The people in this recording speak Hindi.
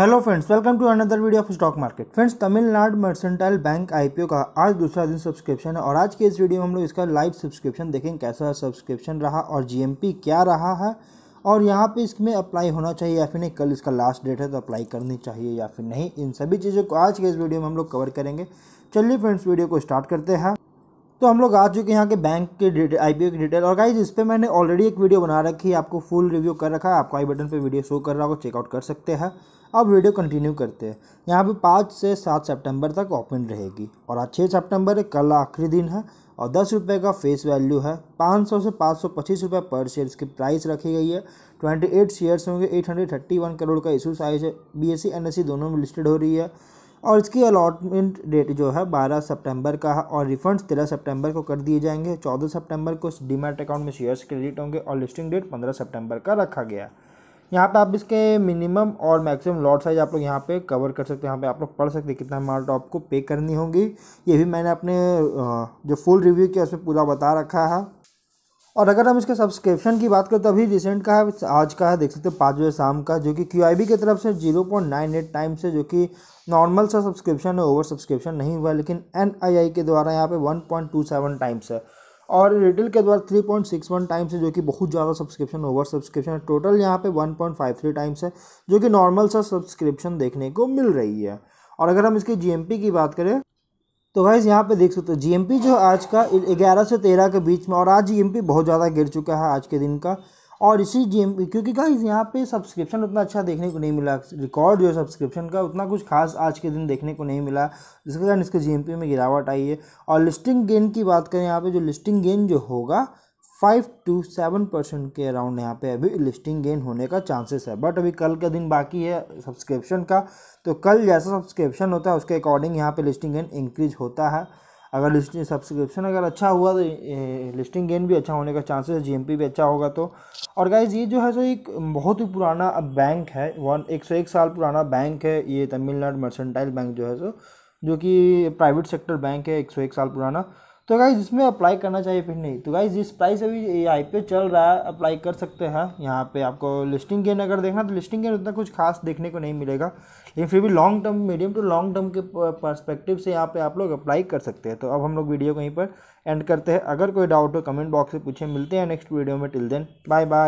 hello friends welcome to another video of stock market friends Tamil Nadu mercantile bank IPO का आज दूसरा दिन सब्सक्रिप्शन है और आज के इस वीडियो में हम लोग इसका लाइव सब्सक्रिप्शन देखेंगे कैसा सब्सक्रिप्शन रहा और जीएमपी क्या रहा है और यहाँ पे इसमें अप्लाई होना चाहिए या फिर नहीं कल इसका लास्ट डेट है तो अप्लाई करनी चाहिए या फिर नहीं इन सभी चीज़ों को आज के इस वीडियो में हम लोग कवर करेंगे चलिए फ्रेंड्स वीडियो को स्टार्ट करते हैं तो हम लोग आ चुके हैं यहाँ के बैंक के डिटेल आई की डिटेल और गाइज इस पर मैंने ऑलरेडी एक वीडियो बना रखी है आपको फुल रिव्यू कर रखा है आपको आई बटन पे वीडियो शो कर रहा हो चेकआउट कर सकते हैं अब वीडियो कंटिन्यू करते हैं यहाँ पे पाँच से सात सितंबर तक ओपन रहेगी और आज छः सेप्टेम्बर है कल आखिरी दिन है और दस रुपये का फेस वैल्यू है पाँच सौ से पाँच सौ पच्चीस रुपये पर शेयर इसकी प्राइस रखी गई है ट्वेंटी एट शेयर्स होंगे eight hundred thirty one crore का इशू साइज है B S C N S C दोनों में लिस्टेड हो रही है और इसकी अलॉटमेंट डेट जो है 12 सितंबर का है और रिफंड्स 13 सितंबर को कर दिए जाएंगे 14 सितंबर को डीमेट अकाउंट में शेयर्स क्रेडिट होंगे और लिस्टिंग डेट 15 सितंबर का रखा गया यहाँ पे आप इसके मिनिमम और मैक्सिमम लॉट साइज आप लोग यहाँ पे कवर कर सकते हैं यहाँ पे आप लोग पढ़ सकते हैं कितना अमाउंट आपको पे करनी होगी ये भी मैंने अपने जो फुल रिव्यू किया उसमें पूरा बता रखा है और अगर हम इसके सब्सक्रिप्शन की बात करें तो अभी रिसेंट का है आज का है देख सकते हो पाँच बजे शाम का जो कि क्यू की तरफ से zero point nine eight time से जो कि नॉर्मल सा सब्सक्रिप्शन है ओवर सब्सक्रिप्शन नहीं हुआ लेकिन एन के द्वारा यहाँ पे one point two seven times है और रिटेल के द्वारा three point six one times है जो कि बहुत ज़्यादा सब्सक्रिप्शन ओवर सब्सक्रिप्शन है टोटल यहाँ पे one point five three times है जो कि नॉर्मल सा सब्सक्रिप्शन देखने को मिल रही है और अगर हम इसकी पी की बात करें तो गाइज यहाँ पे देख सकते हो जी जो आज का 11 से 13 के बीच में और आज जी बहुत ज़्यादा गिर चुका है आज के दिन का और इसी पी क्योंकि गाइज यहाँ पे सब्सक्रिप्शन उतना अच्छा देखने को नहीं मिला रिकॉर्ड जो सब्सक्रिप्शन का उतना कुछ खास आज के दिन देखने को नहीं मिला जिसके कारण इसके जी में गिरावट आई है और लिस्टिंग गेन की बात करें यहाँ पर जो लिस्टिंग गेन जो होगा फाइव टू सेवन परसेंट के अराउंड यहाँ पे अभी लिस्टिंग गेन होने का चांसेस है बट अभी कल का दिन बाकी है सब्सक्रिप्शन का तो कल जैसा सब्सक्रिप्शन होता है उसके अकॉर्डिंग यहाँ पे लिस्टिंग गेन इंक्रीज होता है अगर लिस्टिंग सब्सक्रिप्शन अगर अच्छा हुआ तो लिस्टिंग गेन भी अच्छा होने का चांसेस जी भी अच्छा होगा तो और गाइज ये जो है सो एक बहुत ही पुराना बैंक है वन एक सौ एक साल पुराना बैंक है ये तमिलनाडु मर्सेंटाइल बैंक जो है सो जो कि प्राइवेट सेक्टर बैंक है एक सौ एक साल पुराना तो गाइज इसमें अप्लाई करना चाहिए फिर नहीं तो गाइज जिस प्राइस अभी ये आई चल रहा है अप्लाई कर सकते हैं यहाँ पे आपको लिस्टिंग गेन अगर देखना तो लिस्टिंग गेन उतना कुछ खास देखने को नहीं मिलेगा लेकिन फिर भी long term medium to long term के परस्पेक्टिव से यहाँ पे आप लोग अप्लाई कर सकते हैं तो अब हम लोग वीडियो कहीं पर एंड करते हैं अगर कोई डाउट हो कमेंट बॉक्स से पूछे मिलते हैं नेक्स्ट वीडियो में टिल देन बाय बाय